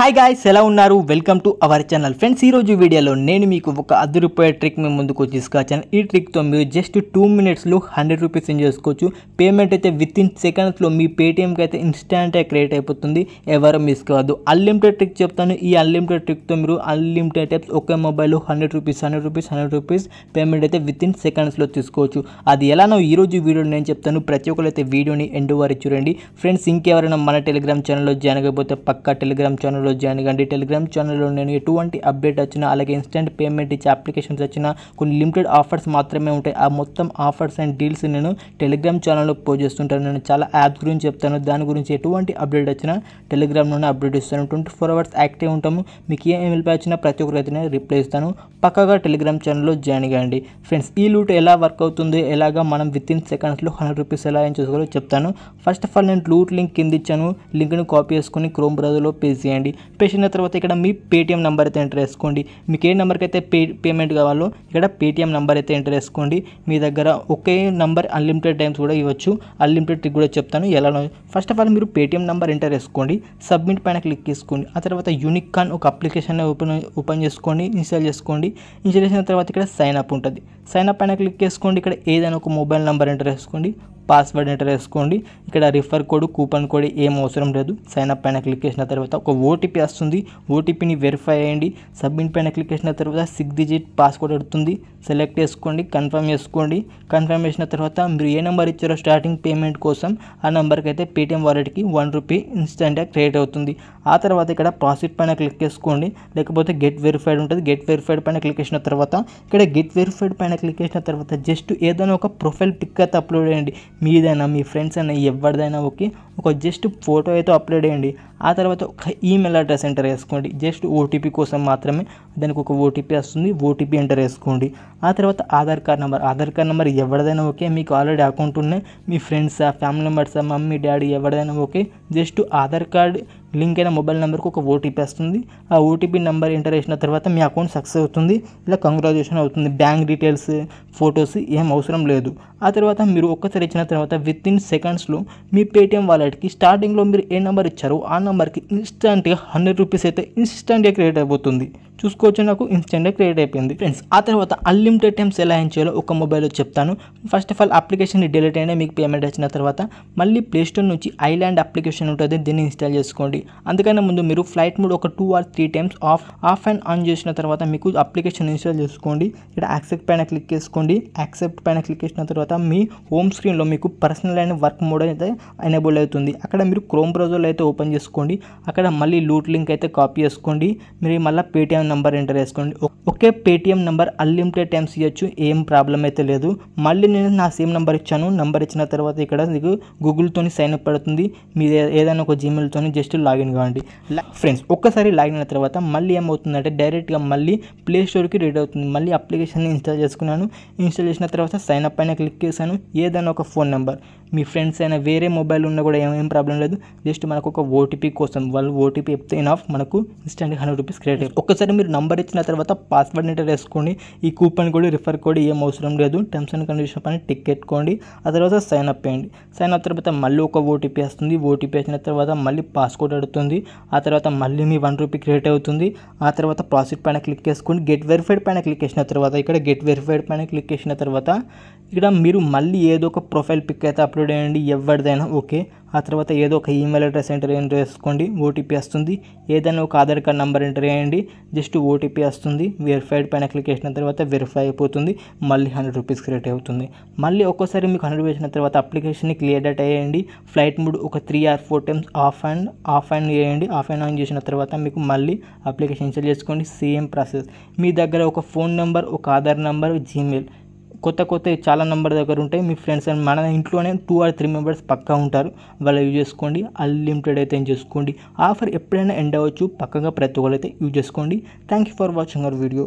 hi guys ఎలా ఉన్నారు welcome to our channel friends ఈరోజు వీడియోలో నేను మీకు ఒక రూపాయ ట్రిక్ మీ ముందుకు తీసుకొచ్చాను ఈ ట్రిక్తో మీరు జస్ట్ టూ మినిట్స్లో హండ్రెడ్ రూపీస్ సెండ్ చేసుకోవచ్చు పేమెంట్ అయితే విత్ ఇన్ సెకండ్స్లో మీ పేటిఎంకి అయితే ఇన్స్టాంట్గా క్రియేట్ అయిపోతుంది ఎవరు మిస్ కావద్దు అన్లిమిటెడ్ ట్రిక్ చెప్తాను ఈ అన్లిమిటెడ్ ట్రిక్తో మీరు అన్లిమిటెడ్ టైప్స్ ఒకే మొబైల్లో hundred rupees hundred rupees hundred rupees payment అయితే విత్ ఇన్ సెకండ్స్లో తీసుకోవచ్చు అది ఎలానో ఈరోజు వీడియో నేను చెప్తాను ప్రతి ఒక్కరు అయితే వీడియోని ఎండు వారి చూడండి ఫ్రెండ్స్ ఇంకెవరైనా మన టెలిగ్రామ్ ఛానల్లో జాయిన్ అయిపోతే పక్క టెలిగ్రామ్ ఛానల్లో ఫాలో చేయండి కండి టెలిగ్రామ్ ఛానల్లో నేను ఎటువంటి అప్డేట్ వచ్చినా అలాగే ఇన్స్టెంట్ పేమెంట్ ఇచ్చే అప్లికేషన్స్ వచ్చినా కొన్ని లిమిటెడ్ ఆఫర్స్ మాత్రమే ఉంటాయి ఆ మొత్తం ఆఫర్స్ అండ్ డీల్స్ నేను టెలిగ్రామ్ ఛానల్లో పోస్ట్ చేస్తుంటాను నేను చాలా యాప్స్ గురించి చెప్తాను దాని గురించి ఎటువంటి అప్డేట్ వచ్చినా టెలిగ్రామ్లోనే అప్డేట్ ఇస్తాను ట్వంటీ ఫోర్ అవర్స్ యాక్టివ్ ఉంటాము మీకు ఏ ఈమెయిల్ వచ్చినా ప్రతి అయితే రిప్లై ఇస్తాను పక్కగా టెలిగ్రామ్ ఛానల్లో జాయిన్ కాండి ఫ్రెండ్స్ ఈ లూట్ ఎలా వర్క్ అవుతుంది ఎలాగా మనం విత్ ఇన్ సెకండ్స్లో హండ్రెడ్ రూపీస్ ఎలా ఏం చేసుకోవాలో చెప్తాను ఫస్ట్ ఆఫ్ ఆల్ నేను లూట్ లింక్ కింద ఇచ్చాను లింక్ను కాపీ చేసుకుని క్రోమ్ బ్రౌజర్లో పేస్ చేయండి పేస్ట్ తర్వాత ఇక్కడ మీ పేటీఎం నెంబర్ అయితే ఎంటర్ చేసుకోండి మీకు ఏ నెంబర్కి అయితే పే పేమెంట్ కావాలో ఇక్కడ పేటీఎం నెంబర్ అయితే ఎంటర్ చేసుకోండి మీ దగ్గర ఒకే నెంబర్ అన్లిమిటెడ్ టైమ్స్ కూడా ఇవ్వచ్చు అన్లిమిటెడ్ ట్రిక్ కూడా చెప్తాను ఎలా ఫస్ట్ ఆఫ్ ఆల్ మీరు పేటీఎం నెంబర్ ఎంటర్ చేసుకోండి సబ్మిట్ పైన క్లిక్ చేసుకోండి ఆ తర్వాత యూనిక్ కాన్ ఒక అప్లికేషన్ ఓపెన్ ఓపెన్ చేసుకోండి ఇన్స్టాల్ చేసుకోండి ఇన్స్టాల్ చేసిన తర్వాత ఇక్కడ సైన్ అప్ ఉంటుంది సైన్ అప్ పైన క్లిక్ చేసుకోండి ఇక్కడ ఏదైనా ఒక మొబైల్ నెంబర్ ఎంటర్ చేసుకోండి పాస్వర్డ్ ఎంటర్ చేసుకోండి ఇక్కడ రిఫర్ కోడ్ కూపన్ కోడ్ ఏం అవసరం లేదు సైన్ అప్ పైన క్లిక్ చేసిన తర్వాత ఒక ఓటీపీ వస్తుంది ఓటీపీని వెరిఫై చేయండి సబ్మిట్ పైన క్లిక్ చేసిన తర్వాత సిక్స్ డిజిట్ పాస్వర్డ్ అడుగుతుంది సెలెక్ట్ చేసుకోండి కన్ఫర్మ్ చేసుకోండి కన్ఫర్మ్ చేసిన తర్వాత మీరు ఏ నెంబర్ ఇచ్చారో స్టార్టింగ్ పేమెంట్ కోసం ఆ నెంబర్కి అయితే పేటీఎం వాలెట్కి వన్ రూపీ ఇన్స్టెంట్గా క్రియేట్ అవుతుంది ఆ తర్వాత ఇక్కడ ప్రాసెస్ పైన క్లిక్ చేసుకోండి లేకపోతే గెట్ వెరిఫైడ్ ఉంటుంది గెట్ వెరిఫైడ్ పైన క్లిక్ చేసిన తర్వాత ఇక్కడ గెట్ వెరిఫైడ్ పైన క్లిక్ చేసిన తర్వాత జస్ట్ ఏదైనా ఒక ప్రొఫైల్ పిక్ అయితే అప్లోడ్ చేయండి మీదైనా మీ ఫ్రెండ్స్ అయినా ఎవరిదైనా ఓకే ఒక జస్ట్ ఫోటో అయితే అప్లోడ్ చేయండి ఆ తర్వాత ఒక ఈమెయిల్ అడ్రస్ ఎంటర్ చేసుకోండి జస్ట్ ఓటీపీ కోసం మాత్రమే దానికి ఒక ఓటీపీ వస్తుంది ఓటీపీ ఎంటర్ చేసుకోండి ఆ తర్వాత Aadhaar card number Aadhaar card number ఎవరిదైనా ఓకే మీకు ఆల్రెడీ అకౌంట్ ఉన్నాయి మీ friends family members mummy daddy ఎవరిదైనా okay just Aadhaar card link అయిన మొబైల్ నెంబర్కి ఒక ఓటీపీ వస్తుంది ఆ ఓటీపీ నెంబర్ ఎంటర్ చేసిన తర్వాత మీ అకౌంట్ సక్సెస్ అవుతుంది ఇలా కంగ్రాచులేషన్ అవుతుంది బ్యాంక్ డీటెయిల్స్ ఫొటోస్ ఏం అవసరం లేదు ఆ తర్వాత మీరు ఒక్కసారి ఇచ్చిన తర్వాత విత్ ఇన్ సెకండ్స్లో మీ పేటిఎం వాలెట్కి స్టార్టింగ్లో మీరు ఏ నెంబర్ ఇచ్చారో ఆ నెంబర్కి ఇన్స్టంట్గా హండ్రెడ్ రూపీస్ అయితే ఇన్స్టంట్గా క్రియేట్ అయిపోతుంది చూసుకోవచ్చు నాకు ఇన్స్టెంట్గా క్రియేట్ అయిపోయింది ఫ్రెండ్స్ ఆ తర్వాత అన్లిమిటెడ్ టైమ్స్ ఎలా ఏం చేయాలో ఒక మొబైల్లో చెప్తాను first of all application delete అయినా మీకు పేమెంట్ వచ్చిన తర్వాత మళ్ళీ ప్లేస్టోర్ నుంచి ఐలాండ్ అప్లికేషన్ ఉంటుంది దీన్ని ఇన్స్టాల్ చేసుకోండి అందుకనే ముందు మీరు ఫ్లైట్ మోడ్ ఒక two or three times off off and on చేసిన తర్వాత మీకు అప్లికేషన్ ఇన్స్టాల్ చేసుకోండి ఇక్కడ యాక్సెప్ట్ పైన క్లిక్ చేసుకోండి యాక్సెప్ట్ పైన క్లిక్ చేసిన తర్వాత మీ హోమ్ స్క్రీన్లో మీకు పర్సనల్ అయిన వర్క్ మోడ్ అయితే ఎనేబుల్ అవుతుంది అక్కడ మీరు క్రోమ్ బ్రౌజర్లో అయితే ఓపెన్ చేసుకోండి అక్కడ మళ్ళీ లూట్ లింక్ అయితే కాపీ చేసుకోండి మీరు మళ్ళీ పేటీఎం నెంబర్ ఎంటర్ చేసుకోండి ఒకే పేటిఎం నెంబర్ అన్లిమిటెడ్ టైమ్స్ ఇవ్వచ్చు ఏం ప్రాబ్లం అయితే లేదు మళ్ళీ నేను నా సేమ్ నెంబర్ ఇచ్చాను నెంబర్ ఇచ్చిన తర్వాత ఇక్కడ మీకు గూగుల్తో సైన్ అప్ పడుతుంది మీరు ఏదైనా ఒక జీమెయిల్తో జస్ట్ లాగిన్ కావండి ఫ్రెండ్స్ ఒక్కసారి లాగిన్ అయిన తర్వాత మళ్ళీ ఏమవుతుందంటే డైరెక్ట్గా మళ్ళీ ప్లే స్టోర్కి రీడ్ అవుతుంది మళ్ళీ అప్లికేషన్ ఇన్స్టాల్ చేసుకున్నాను ఇన్స్టాల్ చేసిన తర్వాత సైన్ అప్ అయినా క్లిక్ చేశాను ఏదైనా ఒక ఫోన్ నెంబర్ మీ ఫ్రెండ్స్ అయినా వేరే మొబైల్ ఉన్నా కూడా ఏమేం ప్రాబ్లం లేదు జస్ట్ మనకు ఒక ఓటీపీ కోసం వాళ్ళు ఓటీపీ చెప్తే ఆఫ్ మనకు ఇన్స్టెంట్ హండ్రెడ్ రూపీస్ క్రియేట్ అయ్యారు ఒకసారి మీరు నంబర్ ఇచ్చిన తర్వాత పాస్వర్డ్ ఎంటర్ వేసుకోండి ఈ కూపన్ కూడా రిఫర్ కోడ్ ఏం అవసరం లేదు టర్మ్స్ అండ్ కండిషన్ పైన టిక్ పెట్టుకోండి ఆ తర్వాత సైన్ అప్ అయ్యండి సైన్ అప్ తర్వాత మళ్ళీ ఒక ఓటీపీ వస్తుంది ఓటీపీ వచ్చిన తర్వాత మళ్ళీ పాస్కోడ్ అడుగుతుంది ఆ తర్వాత మళ్ళీ మీ వన్ రూపీ క్రియేట్ అవుతుంది ఆ తర్వాత ప్రాసెస్ పైన క్లిక్ చేసుకోండి గెట్ వెరిఫైడ్ పైన క్లిక్ చేసిన తర్వాత ఇక్కడ గెట్ వెరిఫైడ్ పైన క్లిక్ చేసిన తర్వాత ఇక్కడ మీరు మళ్ళీ ఏదో ఒక ప్రొఫైల్ పిక్ అయితే అప్లోడ్ అప్లోడ్ చేయండి ఎవరిదైనా ఓకే ఆ తర్వాత ఏదో ఒక ఈమెయిల్ అడ్రస్ ఎంటర్ ఎంటర్ చేసుకోండి ఓటీపీ వస్తుంది ఏదైనా ఒక ఆధార్ కార్డ్ నెంబర్ ఎంటర్ చేయండి జస్ట్ ఓటీపీ వస్తుంది వెరిఫైడ్ పైన క్లిక్ చేసిన తర్వాత వెరిఫై అయిపోతుంది మళ్ళీ హండ్రెడ్ రూపీస్ క్రియేట్ అవుతుంది మళ్ళీ ఒక్కోసారి మీకు హండ్రెడ్ వేసిన తర్వాత అప్లికేషన్ని క్లియర్ డేట్ వేయండి ఫ్లైట్ మూడు ఒక three or four times off and off and చేయండి ఆఫ్ అండ్ ఆన్ చేసిన తర్వాత మీకు మళ్ళీ అప్లికేషన్ ఇన్స్టాల్ చేసుకోండి సేమ్ ప్రాసెస్ మీ దగ్గర ఒక ఫోన్ నెంబర్ ఒక ఆధార్ నెంబర్ జీమెయిల్ కొత్త కొత్త చాలా నెంబర్ దగ్గర ఉంటాయి మీ ఫ్రెండ్స్ అండ్ మన ఇంట్లోనే టూ ఆర్ త్రీ మెంబర్స్ పక్కా ఉంటారు వాళ్ళు యూజ్ చేసుకోండి అన్లిమిటెడ్ అయితే చేసుకోండి ఆఫర్ ఎప్పుడైనా ఎండ్ అవ్వచ్చు పక్కగా ప్రతి ఒక్కరైతే యూజ్ చేసుకోండి thank you for watching our video